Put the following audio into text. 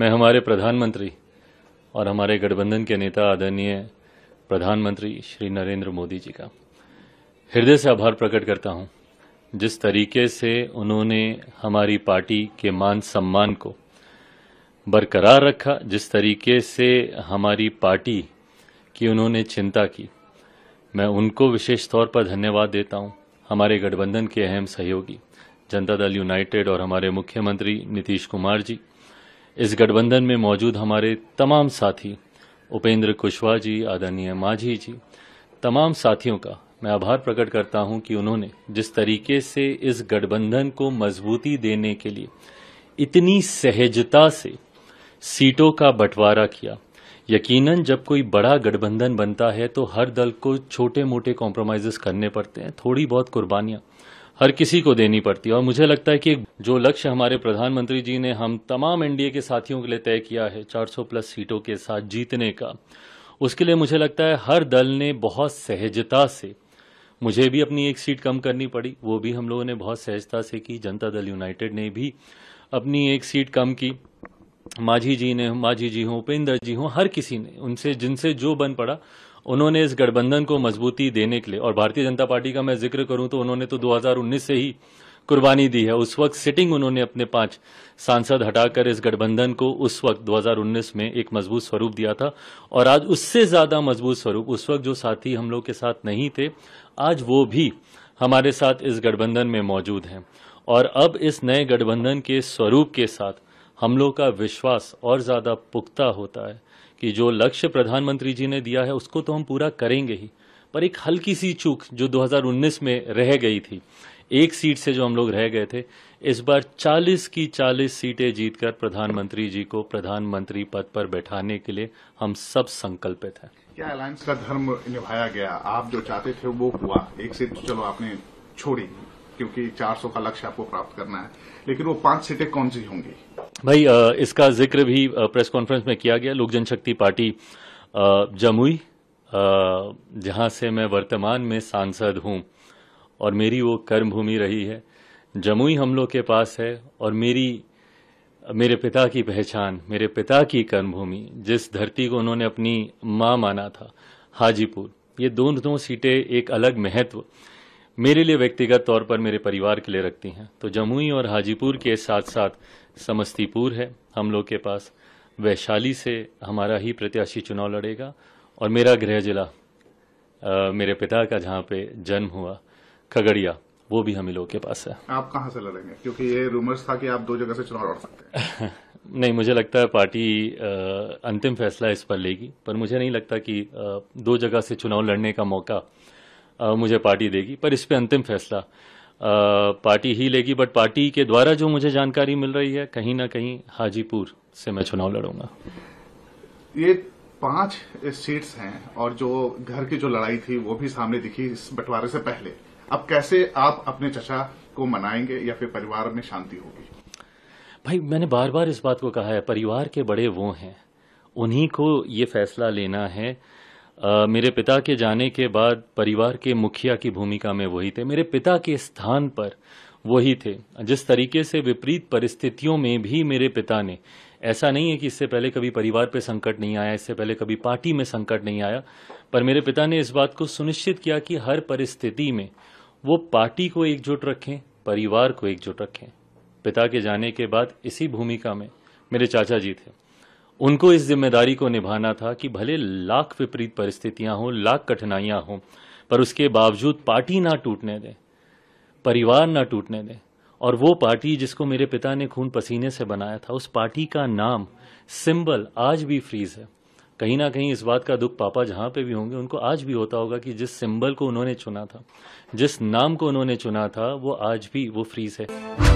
मैं हमारे प्रधानमंत्री और हमारे गठबंधन के नेता आदरणीय प्रधानमंत्री श्री नरेंद्र मोदी जी का हृदय से आभार प्रकट करता हूँ जिस तरीके से उन्होंने हमारी पार्टी के मान सम्मान को बरकरार रखा जिस तरीके से हमारी पार्टी की उन्होंने चिंता की मैं उनको विशेष तौर पर धन्यवाद देता हूं हमारे गठबंधन के अहम सहयोगी जनता दल यूनाइटेड और हमारे मुख्यमंत्री नीतीश कुमार जी इस गठबंधन में मौजूद हमारे तमाम साथी उपेंद्र कुशवाहा जी आदरणीय माझी जी तमाम साथियों का मैं आभार प्रकट करता हूं कि उन्होंने जिस तरीके से इस गठबंधन को मजबूती देने के लिए इतनी सहजता से सीटों का बंटवारा किया यकीनन जब कोई बड़ा गठबंधन बनता है तो हर दल को छोटे मोटे कॉम्प्रोमाइज़ करने पड़ते हैं थोड़ी बहुत कुर्बानियां हर किसी को देनी पड़ती है और मुझे लगता है कि जो लक्ष्य हमारे प्रधानमंत्री जी ने हम तमाम एनडीए के साथियों के लिए तय किया है 400 प्लस सीटों के साथ जीतने का उसके लिए मुझे लगता है हर दल ने बहुत सहजता से मुझे भी अपनी एक सीट कम करनी पड़ी वो भी हम लोगों ने बहुत सहजता से की जनता दल यूनाइटेड ने भी अपनी एक सीट कम की माझी जी ने माझी जी हों उपेंद्र जी हों हर किसी ने उनसे जिनसे जो बन पड़ा उन्होंने इस गठबंधन को मजबूती देने के लिए और भारतीय जनता पार्टी का मैं जिक्र करूं तो उन्होंने तो 2019 से ही कुर्बानी दी है उस वक्त सिटिंग उन्होंने अपने पांच सांसद हटाकर इस गठबंधन को उस वक्त 2019 में एक मजबूत स्वरूप दिया था और आज उससे ज्यादा मजबूत स्वरूप उस वक्त जो साथी हम लोग के साथ नहीं थे आज वो भी हमारे साथ इस गठबंधन में मौजूद हैं और अब इस नए गठबंधन के स्वरूप के साथ हम लोग का विश्वास और ज़्यादा पुख्ता होता है कि जो लक्ष्य प्रधानमंत्री जी ने दिया है उसको तो हम पूरा करेंगे ही पर एक हल्की सी चूक जो 2019 में रह गई थी एक सीट से जो हम लोग रह गए थे इस बार 40 की 40 सीटें जीतकर प्रधानमंत्री जी को प्रधानमंत्री पद पर बैठाने के लिए हम सब संकल्पित हैं क्या अलायंस का धर्म निभाया गया आप जो चाहते थे वो हुआ एक सीट तो चलो आपने छोड़ी क्योंकि 400 का लक्ष्य आपको प्राप्त करना है लेकिन वो पांच सीटें कौन सी होंगी भाई इसका जिक्र भी प्रेस कॉन्फ्रेंस में किया गया लोक जनशक्ति पार्टी जमुई जहां से मैं वर्तमान में सांसद हूं और मेरी वो कर्मभूमि रही है जमुई हम लोग के पास है और मेरी मेरे पिता की पहचान मेरे पिता की कर्मभूमि जिस धरती को उन्होंने अपनी मां माना था हाजीपुर ये दोनों दो सीटें एक अलग महत्व मेरे लिए व्यक्तिगत तौर पर मेरे परिवार के लिए रखती हैं तो जमुई और हाजीपुर के साथ साथ समस्तीपुर है हम लोग के पास वैशाली से हमारा ही प्रत्याशी चुनाव लड़ेगा और मेरा गृह जिला मेरे पिता का जहाँ पे जन्म हुआ खगड़िया वो भी हम लोगों के पास है आप कहाँ से लड़ेंगे क्योंकि ये रूमर्स था कि आप दो जगह से चुनाव लड़ सकते हैं नहीं मुझे लगता है पार्टी अंतिम फैसला इस पर लेगी पर मुझे नहीं लगता कि दो जगह से चुनाव लड़ने का मौका मुझे पार्टी देगी पर इस पर अंतिम फैसला पार्टी ही लेगी बट पार्टी के द्वारा जो मुझे जानकारी मिल रही है कहीं ना कहीं हाजीपुर से मैं चुनाव लड़ूंगा ये पांच सीट्स हैं और जो घर की जो लड़ाई थी वो भी सामने दिखी इस बंटवारे से पहले अब कैसे आप अपने चचा को मनाएंगे या फिर परिवार में शांति होगी भाई मैंने बार बार इस बात को कहा है परिवार के बड़े वो हैं उन्हीं को ये फैसला लेना है मेरे पिता के जाने के बाद परिवार के मुखिया की भूमिका में वही थे मेरे पिता के स्थान पर वही थे जिस तरीके से विपरीत परिस्थितियों में भी मेरे पिता ने ऐसा नहीं है कि इससे पहले कभी परिवार पे संकट नहीं आया इससे पहले कभी पार्टी में संकट नहीं आया पर मेरे पिता ने इस बात को सुनिश्चित किया कि हर परिस्थिति में वो पार्टी को एकजुट रखें परिवार को एकजुट रखें पिता के जाने के बाद इसी भूमिका में मेरे चाचा जी थे उनको इस जिम्मेदारी को निभाना था कि भले लाख विपरीत परिस्थितियां हों लाख कठिनाइयां हों पर उसके बावजूद पार्टी ना टूटने दें परिवार ना टूटने दें और वो पार्टी जिसको मेरे पिता ने खून पसीने से बनाया था उस पार्टी का नाम सिंबल आज भी फ्रीज है कहीं ना कहीं इस बात का दुख पापा जहां पे भी होंगे उनको आज भी होता होगा कि जिस सिंबल को उन्होंने चुना था जिस नाम को उन्होंने चुना था वो आज भी वो फ्रीज है